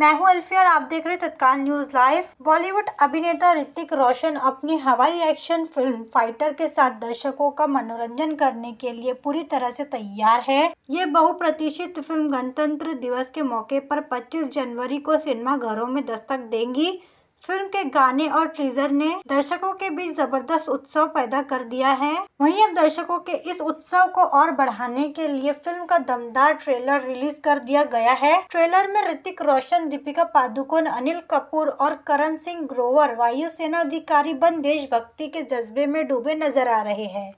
मैं हूं अल्फी और आप देख रहे हैं तत्काल न्यूज लाइव बॉलीवुड अभिनेता ऋतिक रोशन अपनी हवाई एक्शन फिल्म फाइटर के साथ दर्शकों का मनोरंजन करने के लिए पूरी तरह से तैयार है ये बहुप्रतीक्षित फिल्म गणतंत्र दिवस के मौके पर 25 जनवरी को सिनेमा घरों में दस्तक देंगी फिल्म के गाने और ट्रीजर ने दर्शकों के बीच जबरदस्त उत्सव पैदा कर दिया है वहीं अब दर्शकों के इस उत्सव को और बढ़ाने के लिए फिल्म का दमदार ट्रेलर रिलीज कर दिया गया है ट्रेलर में ऋतिक रोशन दीपिका पादुकोण अनिल कपूर और करण सिंह ग्रोवर वायुसेना अधिकारी बन देशभक्ति के जज्बे में डूबे नजर आ रहे हैं